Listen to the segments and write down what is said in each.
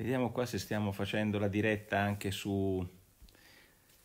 Vediamo qua se stiamo facendo la diretta anche su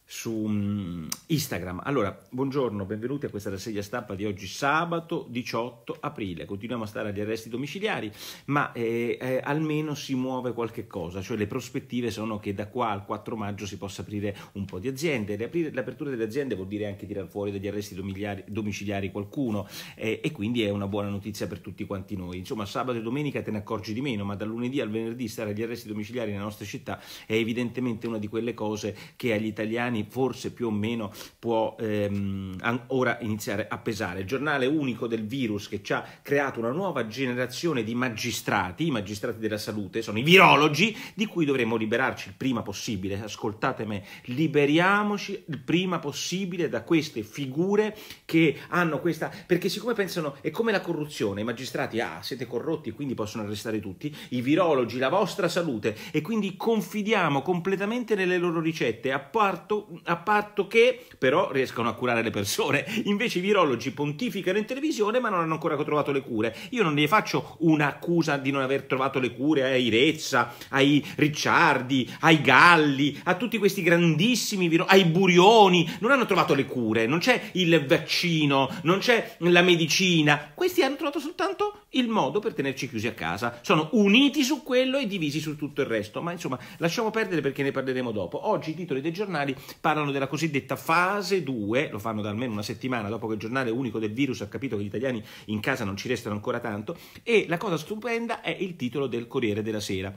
su mm, Instagram. Allora, buongiorno, benvenuti a questa rassegna stampa di oggi, sabato 18 aprile. Continuiamo a stare agli arresti domiciliari, ma eh, eh, almeno si muove qualche cosa, cioè le prospettive sono che da qua al 4 maggio si possa aprire un po' di aziende. Riaprire, l'apertura delle aziende vuol dire anche tirare fuori dagli arresti domiciliari, domiciliari qualcuno eh, e quindi è una buona notizia per tutti quanti noi. Insomma, sabato e domenica te ne accorgi di meno, ma dal lunedì al venerdì stare agli arresti domiciliari nella nostra città è evidentemente una di quelle cose che agli italiani forse più o meno può ehm, ora iniziare a pesare. Il giornale unico del virus che ci ha creato una nuova generazione di magistrati, i magistrati della salute, sono i virologi, di cui dovremmo liberarci il prima possibile. Ascoltate me, liberiamoci il prima possibile da queste figure che hanno questa... perché siccome pensano, è come la corruzione, i magistrati, ah, siete corrotti e quindi possono arrestare tutti, i virologi, la vostra salute, e quindi confidiamo completamente nelle loro ricette, a parto a patto che però riescano a curare le persone. Invece i virologi pontificano in televisione ma non hanno ancora trovato le cure. Io non gli faccio un'accusa di non aver trovato le cure a Irezza, ai Ricciardi, ai Galli, a tutti questi grandissimi virologi, ai Burioni. Non hanno trovato le cure, non c'è il vaccino, non c'è la medicina. Questi hanno trovato soltanto il modo per tenerci chiusi a casa. Sono uniti su quello e divisi su tutto il resto. Ma insomma, lasciamo perdere perché ne parleremo dopo. Oggi i titoli dei giornali parlano della cosiddetta fase 2, lo fanno da almeno una settimana dopo che il giornale unico del virus ha capito che gli italiani in casa non ci restano ancora tanto, e la cosa stupenda è il titolo del Corriere della Sera.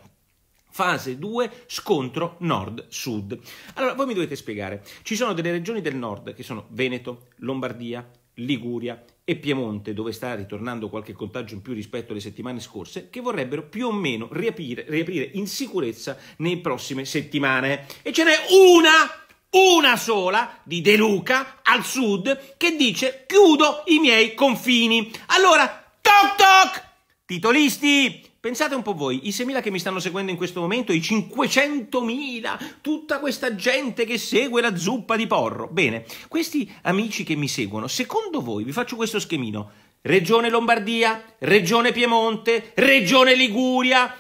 Fase 2, scontro nord-sud. Allora, voi mi dovete spiegare, ci sono delle regioni del nord che sono Veneto, Lombardia, Liguria e Piemonte, dove sta ritornando qualche contagio in più rispetto alle settimane scorse, che vorrebbero più o meno riaprire, riaprire in sicurezza nei prossime settimane. E ce n'è una una sola di De Luca al sud che dice chiudo i miei confini. Allora, toc toc! Titolisti, pensate un po' voi, i 6.000 che mi stanno seguendo in questo momento, i 500.000, tutta questa gente che segue la zuppa di porro. Bene, questi amici che mi seguono, secondo voi, vi faccio questo schemino, Regione Lombardia, Regione Piemonte, Regione Liguria,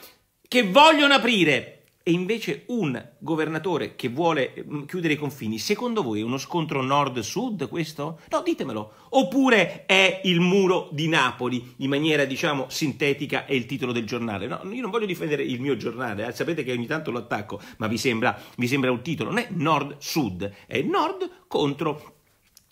che vogliono aprire e invece un governatore che vuole mm, chiudere i confini, secondo voi è uno scontro nord-sud questo? No, ditemelo. Oppure è il muro di Napoli, in maniera diciamo sintetica è il titolo del giornale. No, io non voglio difendere il mio giornale, eh, sapete che ogni tanto lo attacco, ma vi sembra, vi sembra un titolo, non è nord-sud, è nord contro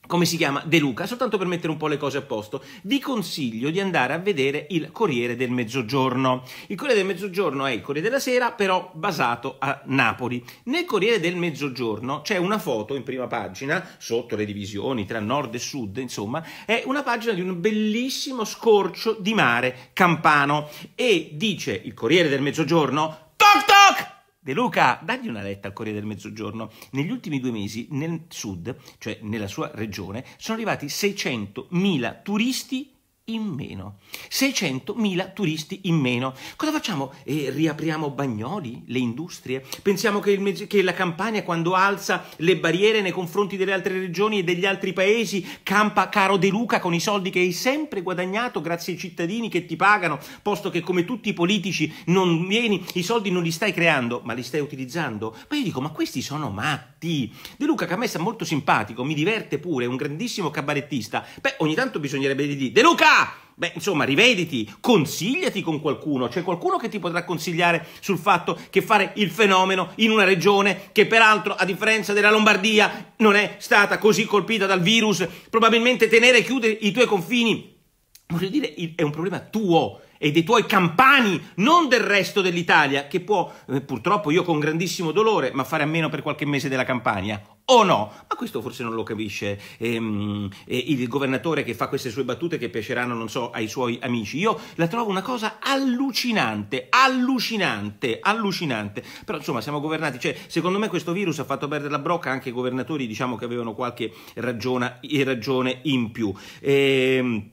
come si chiama, De Luca, soltanto per mettere un po' le cose a posto, vi consiglio di andare a vedere il Corriere del Mezzogiorno. Il Corriere del Mezzogiorno è il Corriere della Sera, però basato a Napoli. Nel Corriere del Mezzogiorno c'è una foto in prima pagina, sotto le divisioni tra nord e sud, insomma, è una pagina di un bellissimo scorcio di mare campano e dice il Corriere del Mezzogiorno, toc toc! De Luca, dagli una letta al Corriere del Mezzogiorno. Negli ultimi due mesi nel sud, cioè nella sua regione, sono arrivati 600.000 turisti in meno, 600.000 turisti in meno. Cosa facciamo? Eh, riapriamo Bagnoli, le industrie? Pensiamo che, il, che, la Campania quando alza le barriere nei confronti delle altre regioni e degli altri paesi campa caro De Luca con i soldi che hai sempre guadagnato grazie ai cittadini che ti pagano, posto che come tutti i politici non vieni, i soldi non li stai creando, ma li stai utilizzando? Ma io dico, ma questi sono matti. De Luca che a me sta molto simpatico, mi diverte pure, è un grandissimo cabarettista. Beh, ogni tanto bisognerebbe dire, De Luca! Beh, insomma, rivediti, consigliati con qualcuno, c'è qualcuno che ti potrà consigliare sul fatto che fare il fenomeno in una regione che peraltro, a differenza della Lombardia, non è stata così colpita dal virus, probabilmente tenere e i tuoi confini, voglio dire, è un problema tuo e dei tuoi campani, non del resto dell'Italia, che può, eh, purtroppo io con grandissimo dolore, ma fare a meno per qualche mese della campagna, o no? Ma questo forse non lo capisce ehm, eh, il governatore che fa queste sue battute che piaceranno, non so, ai suoi amici. Io la trovo una cosa allucinante, allucinante, allucinante. Però insomma siamo governati, cioè secondo me questo virus ha fatto perdere la brocca anche ai governatori, diciamo che avevano qualche ragione, eh, ragione in più. Ehm,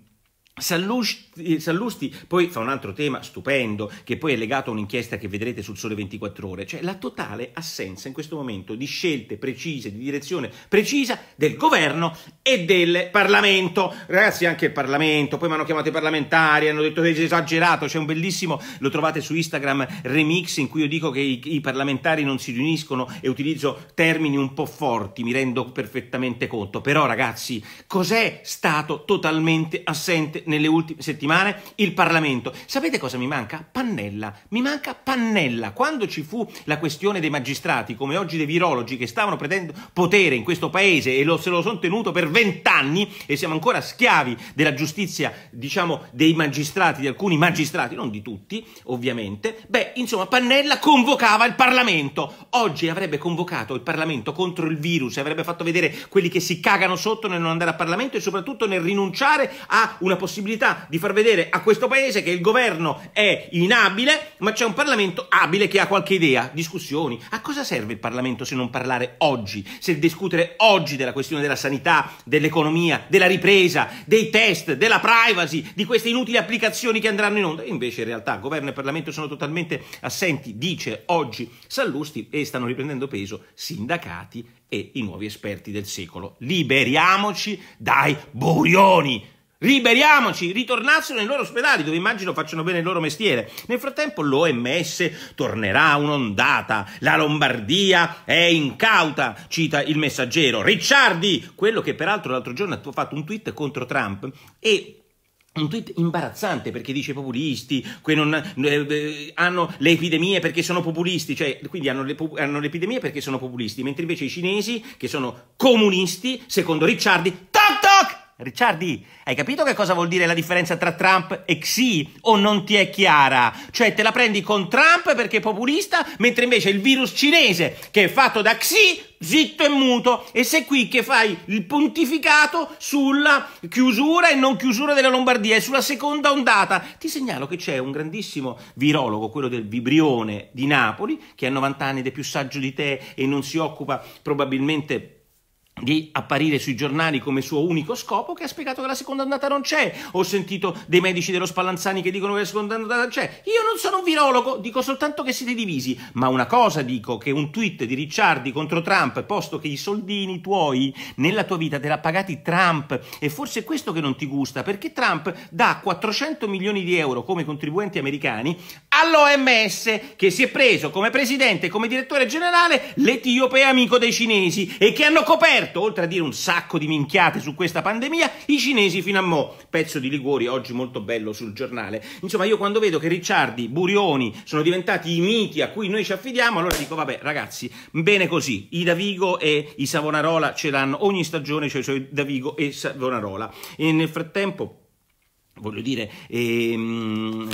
Sallusti, eh, Sallusti, poi fa un altro tema stupendo, che poi è legato a un'inchiesta che vedrete sul Sole 24 Ore, cioè la totale assenza in questo momento di scelte precise, di direzione precisa del governo e del Parlamento. Ragazzi, anche il Parlamento, poi mi hanno chiamato i parlamentari, hanno detto che è esagerato, c'è un bellissimo, lo trovate su Instagram, remix in cui io dico che i, i parlamentari non si riuniscono e utilizzo termini un po' forti, mi rendo perfettamente conto. Però ragazzi, cos'è stato totalmente assente? nelle ultime settimane? Il Parlamento. Sapete cosa mi manca? Pannella. Mi manca Pannella. Quando ci fu la questione dei magistrati, come oggi dei virologi, che stavano prendendo potere in questo paese e lo, se lo sono tenuto per vent'anni e siamo ancora schiavi della giustizia, diciamo, dei magistrati, di alcuni magistrati, non di tutti, ovviamente, beh, insomma, Pannella convocava il Parlamento. Oggi avrebbe convocato il Parlamento contro il virus, avrebbe fatto vedere quelli che si cagano sotto nel non andare a Parlamento e soprattutto nel rinunciare a una possibilità possibilità di far vedere a questo paese che il governo è inabile, ma c'è un Parlamento abile che ha qualche idea, discussioni. A cosa serve il Parlamento se non parlare oggi, se discutere oggi della questione della sanità, dell'economia, della ripresa, dei test, della privacy, di queste inutili applicazioni che andranno in onda? Invece in realtà governo e Parlamento sono totalmente assenti, dice oggi Sallusti, e stanno riprendendo peso sindacati e i nuovi esperti del secolo. Liberiamoci dai burioni! Liberiamoci, ritornassero nei loro ospedali dove immagino facciano bene il loro mestiere. Nel frattempo l'OMS tornerà un'ondata. La Lombardia è incauta, cita il messaggero. Ricciardi, quello che peraltro l'altro giorno ha fatto un tweet contro Trump e un tweet imbarazzante perché dice populisti, que non, eh, eh, hanno le epidemie perché sono populisti, cioè quindi hanno le, hanno le epidemie perché sono populisti, mentre invece i cinesi, che sono comunisti, secondo Ricciardi, Ricciardi, hai capito che cosa vuol dire la differenza tra Trump e Xi? O non ti è chiara? Cioè te la prendi con Trump perché è populista, mentre invece il virus cinese che è fatto da Xi, zitto e muto, e sei qui che fai il pontificato sulla chiusura e non chiusura della Lombardia e sulla seconda ondata. Ti segnalo che c'è un grandissimo virologo, quello del Vibrione di Napoli, che ha 90 anni ed è più saggio di te e non si occupa probabilmente di apparire sui giornali come suo unico scopo che ha spiegato che la seconda andata non c'è. Ho sentito dei medici dello Spallanzani che dicono che la seconda andata non c'è. Io non sono un virologo, dico soltanto che siete divisi. Ma una cosa dico, che un tweet di Ricciardi contro Trump, posto che i soldini tuoi nella tua vita te l'ha pagati Trump, e forse è questo che non ti gusta, perché Trump dà 400 milioni di euro come contribuenti americani all'OMS che si è preso come presidente, e come direttore generale l'Etiope amico dei cinesi e che hanno coperto certo, oltre a dire un sacco di minchiate su questa pandemia, i cinesi fino a mo'. Pezzo di Liguori oggi molto bello sul giornale. Insomma, io quando vedo che Ricciardi, Burioni sono diventati i miti a cui noi ci affidiamo, allora dico, vabbè, ragazzi, bene così. I Davigo e i Savonarola ce l'hanno. Ogni stagione cioè i suoi Davigo e Savonarola. E nel frattempo voglio dire, ehm,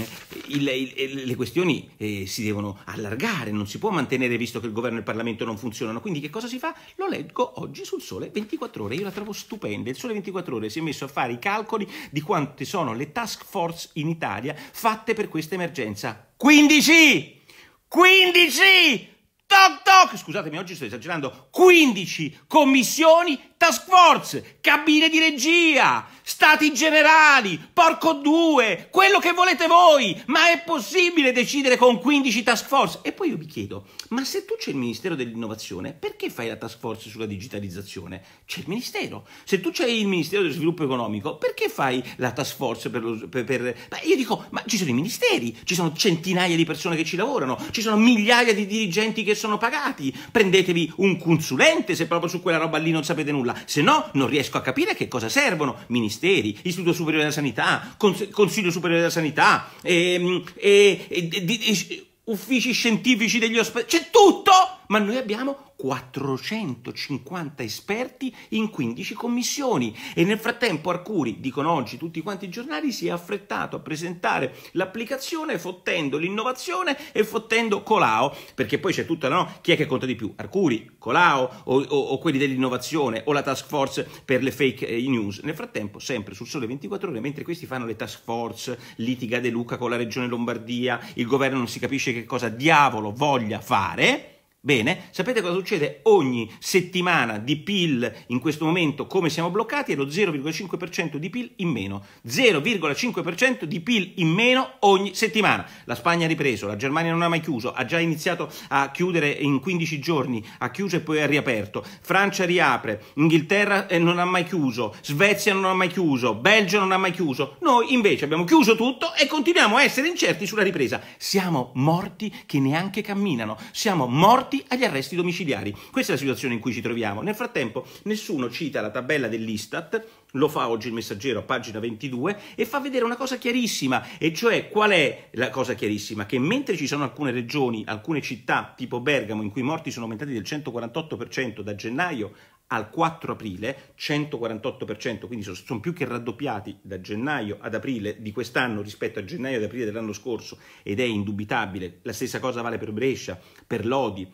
il, il, le questioni eh, si devono allargare, non si può mantenere visto che il governo e il Parlamento non funzionano. Quindi che cosa si fa? Lo leggo oggi sul Sole 24 Ore, io la trovo stupenda. Il Sole 24 Ore si è messo a fare i calcoli di quante sono le task force in Italia fatte per questa emergenza. 15! 15! Toc toc! Scusatemi, oggi sto esagerando. 15 commissioni task force, cabine di regia, stati generali, porco due, quello che volete voi, ma è possibile decidere con 15 task force? E poi io vi chiedo, ma se tu c'è il Ministero dell'Innovazione, perché fai la task force sulla digitalizzazione? C'è il Ministero. Se tu c'hai il Ministero dello Sviluppo Economico, perché fai la task force per... Lo, per, per... io dico, ma ci sono i ministeri, ci sono centinaia di persone che ci lavorano, ci sono migliaia di dirigenti che sono pagati, prendetevi un consulente se proprio su quella roba lì non sapete nulla aula, se no non riesco a capire che cosa servono ministeri, Istituto Superiore della Sanità, Cons Consiglio Superiore della Sanità, ehm, eh, eh, di, di, uffici scientifici degli ospedali, c'è tutto, ma noi abbiamo 450 esperti in 15 commissioni e nel frattempo Arcuri, dicono oggi tutti quanti i giornali, si è affrettato a presentare l'applicazione fottendo l'innovazione e fottendo Colau, perché poi c'è tutta la no, chi è che conta di più? Arcuri, Colau o, o, o quelli dell'innovazione o la task force per le fake eh, news. Nel frattempo, sempre sul sole 24 ore, mentre questi fanno le task force, litiga De Luca con la regione Lombardia, il governo non si capisce che cosa diavolo voglia fare, Bene, sapete cosa succede? Ogni settimana di PIL in questo momento, come siamo bloccati, è lo 0,5% di PIL in meno. 0,5% di PIL in meno ogni settimana. La Spagna ha ripreso, la Germania non ha mai chiuso, ha già iniziato a chiudere in 15 giorni, ha chiuso e poi ha riaperto. Francia riapre, Inghilterra eh, non ha mai chiuso, Svezia non ha mai chiuso, Belgio non ha mai chiuso. Noi invece abbiamo chiuso tutto e continuiamo a essere incerti sulla ripresa. Siamo morti che neanche camminano, siamo morti morti agli arresti domiciliari. Questa è la situazione in cui ci troviamo. Nel frattempo nessuno cita la tabella dell'Istat, lo fa oggi il messaggero a pagina 22 e fa vedere una cosa chiarissima, e cioè qual è la cosa chiarissima? Che mentre ci sono alcune regioni, alcune città tipo Bergamo in cui i morti sono aumentati del 148% da gennaio al 4 aprile, 148%, quindi sono, sono, più che raddoppiati da gennaio ad aprile di quest'anno rispetto a gennaio ad aprile dell'anno scorso ed è indubitabile. La stessa cosa vale per Brescia, per Lodi,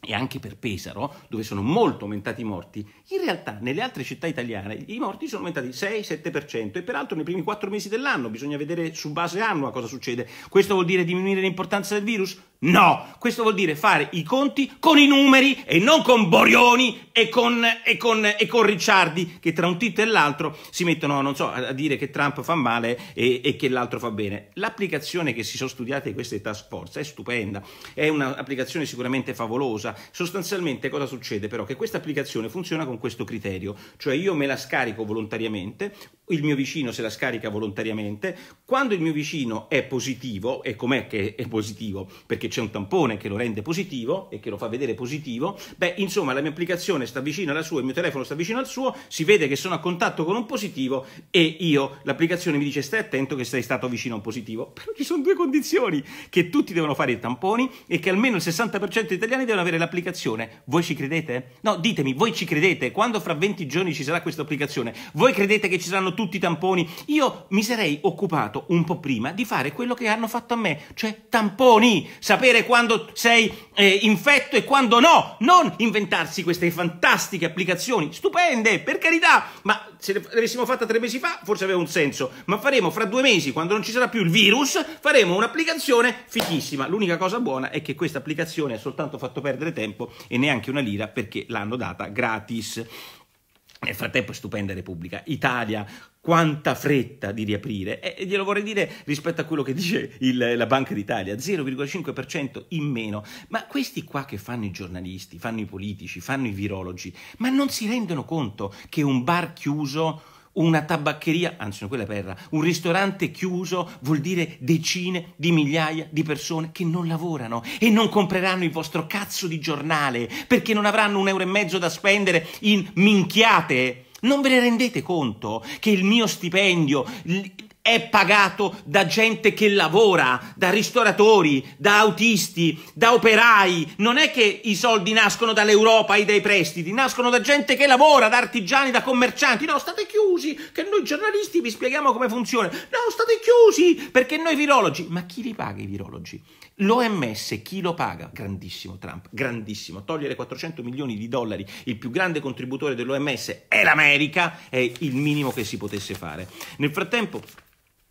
e anche per Pesaro, dove sono molto aumentati i morti, in realtà nelle altre città italiane i morti sono aumentati 6-7% e peraltro nei primi 4 mesi dell'anno, bisogna vedere su base annua cosa succede. Questo vuol dire diminuire l'importanza del virus? No, questo vuol dire fare i conti con i numeri e non con Borioni e con, e con, e con Ricciardi che tra un titolo e l'altro si mettono, so, a dire che Trump fa male e, e che l'altro fa bene. L'applicazione che si sono studiate queste task force è stupenda, è un'applicazione sicuramente favolosa, cosa. Sostanzialmente cosa succede però? Che questa applicazione funziona con questo criterio, cioè io me la scarico volontariamente, il mio vicino se la scarica volontariamente, quando il mio vicino è positivo, e com'è che è positivo? Perché c'è un tampone che lo rende positivo e che lo fa vedere positivo, beh insomma la mia applicazione sta vicino alla sua, il mio telefono sta vicino al suo, si vede che sono a contatto con un positivo e io, l'applicazione mi dice stai attento che sei stato vicino a un positivo, però ci sono due condizioni, che tutti devono fare i tamponi e che almeno il 60% degli italiani devono avere scaricare l'applicazione. Voi ci credete? No, ditemi, voi ci credete? Quando fra 20 giorni ci sarà questa applicazione, voi credete che ci saranno tutti i tamponi? Io mi sarei occupato un po' prima di fare quello che hanno fatto a me, cioè tamponi, sapere quando sei eh, infetto e quando no. Non inventarsi queste fantastiche applicazioni, stupende, per carità, ma se l'avessimo fatta tre mesi fa forse aveva un senso, ma faremo fra due mesi, quando non ci sarà più il virus, faremo un'applicazione fichissima. L'unica cosa buona è che questa applicazione ha soltanto fatto perdere tempo e neanche una lira perché l'hanno data gratis. Nel frattempo stupenda Repubblica, Italia, quanta fretta di riaprire. E glielo vorrei dire rispetto a quello che dice il, la Banca d'Italia, 0,5% in meno. Ma questi qua che fanno i giornalisti, fanno i politici, fanno i virologi, ma non si rendono conto che un bar chiuso una tabaccheria, anzi no, quella è perra, un ristorante chiuso vuol dire decine di migliaia di persone che non lavorano e non compreranno il vostro cazzo di giornale perché non avranno un euro e mezzo da spendere in minchiate. Non ve ne rendete conto che il mio stipendio è pagato da gente che lavora, da ristoratori, da autisti, da operai. Non è che i soldi nascono dall'Europa e dai prestiti, nascono da gente che lavora, da artigiani, da commercianti. No, state chiusi, che noi giornalisti vi spieghiamo come funziona. No, state chiusi, perché noi virologi. Ma chi li paga i virologi? L'OMS chi lo paga? Grandissimo Trump, grandissimo. Togliere 400 milioni di dollari, il più grande contributore dell'OMS è l'America, è il minimo che si potesse fare. Nel frattempo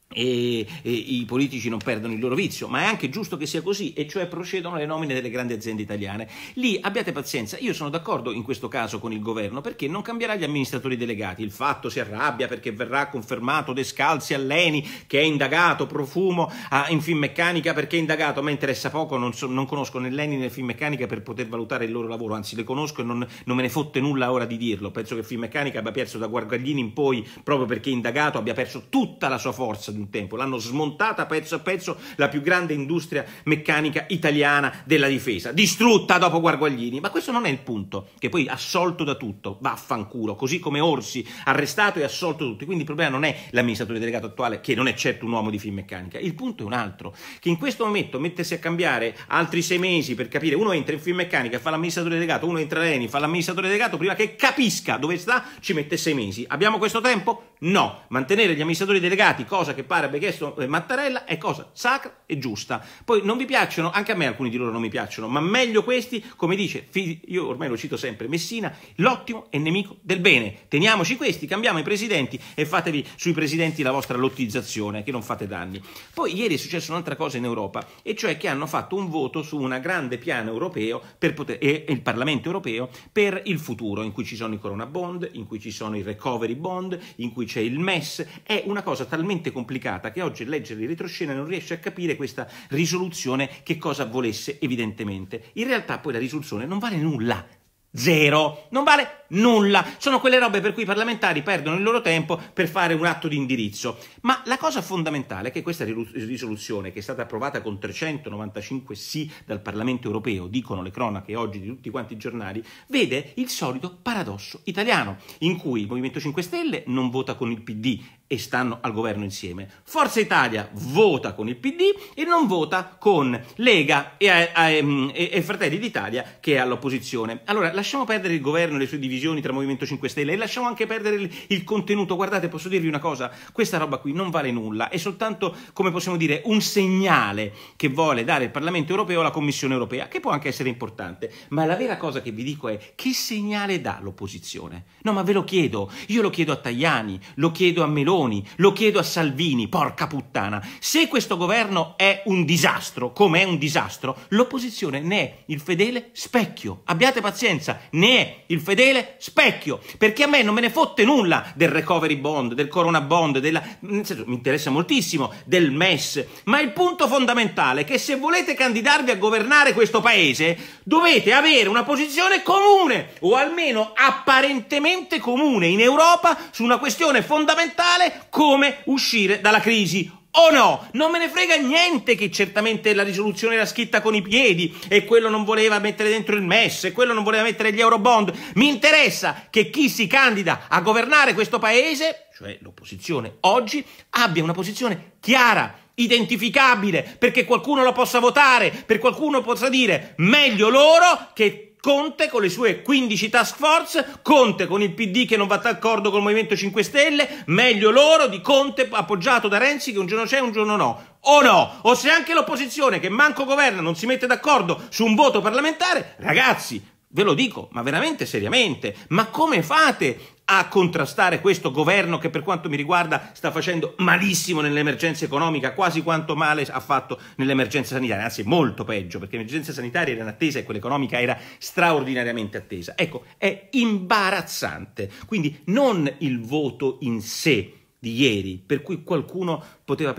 e, e, i politici non perdono il loro vizio, ma è anche giusto che sia così, e cioè procedono le nomine delle grandi aziende italiane. Lì abbiate pazienza, io sono d'accordo in questo caso con il governo perché non cambierà gli amministratori delegati. Il fatto si arrabbia perché verrà confermato De Scalzi Leni che è indagato, Profumo a, in Finmeccanica perché è indagato. A me interessa poco, non, so, non conosco né Leni né Finmeccanica per poter valutare il loro lavoro, anzi le conosco e non, non me ne fotte nulla ora di dirlo. Penso che Finmeccanica abbia perso da Guargaglini in poi proprio perché indagato abbia perso tutta la sua forza di un tempo, l'hanno smontata pezzo a pezzo la più grande industria meccanica italiana della difesa, distrutta dopo Guarguaglini, ma questo non è il punto, che poi assolto da tutto, vaffanculo, così come Orsi, arrestato e assolto da tutti, quindi il problema non è l'amministratore delegato attuale, che non è certo un uomo di film meccanica, il punto è un altro, che in questo momento mettersi a cambiare altri sei mesi per capire, uno entra in film meccanica, fa l'amministratore delegato, uno entra a Reni, fa l'amministratore delegato, prima che capisca dove sta, ci mette sei mesi. Abbiamo questo tempo? No, mantenere gli amministratori delegati, cosa che pare abbia chiesto eh, Mattarella è cosa sacra e giusta. Poi non vi piacciono, anche a me alcuni di loro non mi piacciono, ma meglio questi, come dice, io ormai lo cito sempre, Messina, l'ottimo è nemico del bene. Teniamoci questi, cambiamo i presidenti e fatevi sui presidenti la vostra lottizzazione, che non fate danni. Poi ieri è successa un'altra cosa in Europa, e cioè che hanno fatto un voto su un grande piano europeo poter, e il Parlamento europeo per il futuro, in cui ci sono i Corona Bond, in cui ci sono i Recovery Bond, in cui c'è il MES. È una cosa talmente complicata complicata che oggi leggere in retroscena non riesce a capire questa risoluzione che cosa volesse evidentemente. In realtà poi la risoluzione non vale nulla, zero, non vale nulla. Sono quelle robe per cui i parlamentari perdono il loro tempo per fare un atto di indirizzo. Ma la cosa fondamentale è che questa risoluzione, che è stata approvata con 395 sì dal Parlamento europeo, dicono le cronache oggi di tutti quanti i giornali, vede il solito paradosso italiano, in cui il Movimento 5 Stelle non vota con il PD e stanno al governo insieme. Forza Italia vota con il PD e non vota con Lega e, eh, ehm, e, e Fratelli d'Italia che è all'opposizione. Allora lasciamo perdere il governo e le sue divisioni divisioni tra Movimento 5 Stelle e lasciamo anche perdere il, contenuto. Guardate, posso dirvi una cosa, questa roba qui non vale nulla, è soltanto, come possiamo dire, un segnale che vuole dare il Parlamento europeo alla Commissione europea, che può anche essere importante, ma la vera cosa che vi dico è che segnale dà l'opposizione? No, ma ve lo chiedo, io lo chiedo a Tajani, lo chiedo a Meloni, lo chiedo a Salvini, porca puttana. Se questo governo è un disastro, come è un disastro, l'opposizione ne è il fedele specchio. Abbiate pazienza, ne è il fedele specchio, perché a me non me ne fotte nulla del recovery bond, del corona bond, della, senso, mi interessa moltissimo, del MES, ma il punto fondamentale è che se volete candidarvi a governare questo paese dovete avere una posizione comune, o almeno apparentemente comune in Europa su una questione fondamentale come uscire dalla crisi o no? Non me ne frega niente che certamente la risoluzione era scritta con i piedi e quello non voleva mettere dentro il MES e quello non voleva mettere gli euro bond. Mi interessa che chi si candida a governare questo paese, cioè l'opposizione oggi, abbia una posizione chiara identificabile perché qualcuno lo possa votare, per qualcuno possa dire meglio loro che Conte con le sue 15 task force, Conte con il PD che non va d'accordo col Movimento 5 Stelle, meglio loro di Conte appoggiato da Renzi che un giorno c'è e un giorno no. O no? O se anche l'opposizione che manco governa non si mette d'accordo su un voto parlamentare, ragazzi, ve lo dico, ma veramente seriamente, ma come fate a contrastare questo governo che per quanto mi riguarda sta facendo malissimo nell'emergenza economica, quasi quanto male ha fatto nell'emergenza sanitaria, anzi molto peggio, perché l'emergenza sanitaria era in attesa e quella economica era straordinariamente attesa. Ecco, è imbarazzante, quindi non il voto in sé di ieri, per cui qualcuno poteva...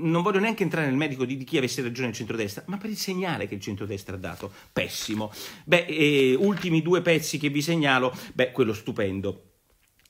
Non voglio neanche entrare nel medico di, chi avesse ragione il centrodestra, ma per il segnale che il centrodestra ha dato, pessimo. Beh, eh, ultimi due pezzi che vi segnalo, beh, quello stupendo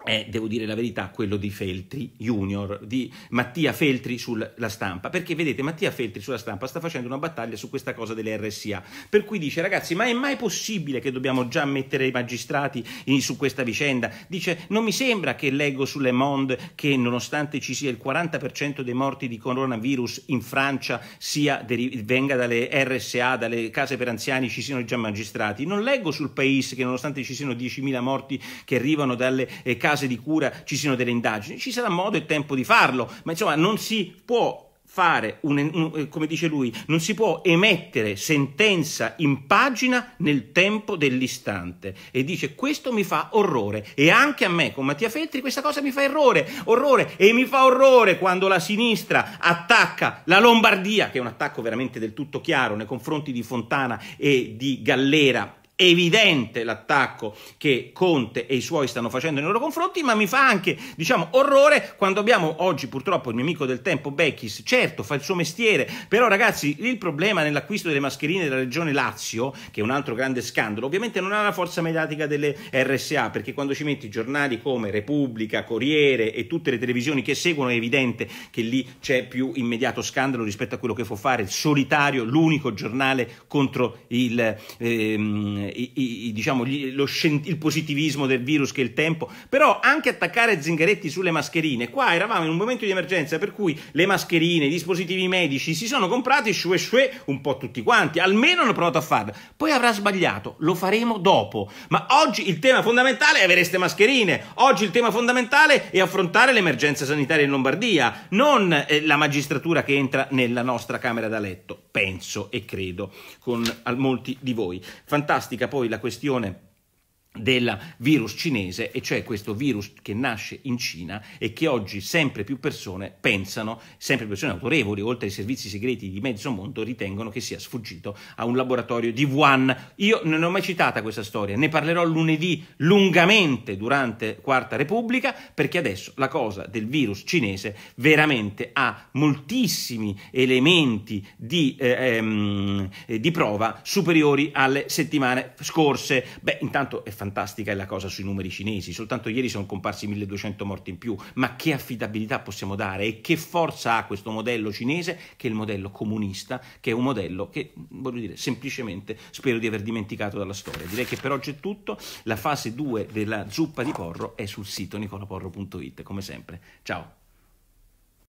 è, devo dire la verità, quello di Feltri Junior, di Mattia Feltri sulla stampa, perché vedete Mattia Feltri sulla stampa sta facendo una battaglia su questa cosa delle RSA, per cui dice ragazzi ma è mai possibile che dobbiamo già mettere i magistrati in, su questa vicenda? Dice non mi sembra che leggo su Le Monde che nonostante ci sia il 40% dei morti di coronavirus in Francia sia, venga dalle RSA, dalle case per anziani, ci siano già magistrati, non leggo sul Paese che nonostante ci siano 10.000 morti che arrivano dalle eh, case fase di cura ci siano delle indagini, ci sarà modo e tempo di farlo, ma insomma non si può fare, un, un, eh, come dice lui, non si può emettere sentenza in pagina nel tempo dell'istante. E dice questo mi fa orrore. E anche a me, con Mattia Feltri, questa cosa mi fa errore, orrore. E mi fa orrore quando la sinistra attacca la Lombardia, che è un attacco veramente del tutto chiaro nei confronti di Fontana e di Gallera evidente l'attacco che Conte e i suoi stanno facendo nei loro confronti, ma mi fa anche, diciamo, orrore quando abbiamo oggi purtroppo il mio amico del tempo Becchis, certo fa il suo mestiere, però ragazzi il problema nell'acquisto delle mascherine della regione Lazio, che è un altro grande scandalo, ovviamente non ha la forza mediatica delle RSA, perché quando ci metti giornali come Repubblica, Corriere e tutte le televisioni che seguono è evidente che lì c'è più immediato scandalo rispetto a quello che può fare il solitario, l'unico giornale contro il... Ehm, i, i, diciamo, gli, lo, il positivismo del virus che è il tempo, però anche attaccare Zingaretti sulle mascherine, qua eravamo in un momento di emergenza per cui le mascherine, i dispositivi medici si sono comprati shue shue un po' tutti quanti, almeno hanno provato a farlo, poi avrà sbagliato, lo faremo dopo, ma oggi il tema fondamentale è avere queste mascherine, oggi il tema fondamentale è affrontare l'emergenza sanitaria in Lombardia, non eh, la magistratura che entra nella nostra camera da letto, penso e credo, con molti di voi. Fantastico pratica poi la questione del virus cinese, e cioè questo virus che nasce in Cina e che oggi sempre più persone pensano, sempre più persone autorevoli, oltre ai servizi segreti di mezzo mondo, ritengono che sia sfuggito a un laboratorio di Wuhan. Io non ho mai citata questa storia, ne parlerò lunedì lungamente durante Quarta Repubblica, perché adesso la cosa del virus cinese veramente ha moltissimi elementi di, eh, ehm, di prova superiori alle settimane scorse. Beh, intanto è fantastico fantastica è la cosa sui numeri cinesi, soltanto ieri sono comparsi 1200 morti in più, ma che affidabilità possiamo dare e che forza ha questo modello cinese che è il modello comunista, che è un modello che, voglio dire, semplicemente spero di aver dimenticato dalla storia. Direi che per oggi è tutto, la fase 2 della zuppa di Porro è sul sito nicolaporro.it, come sempre. Ciao!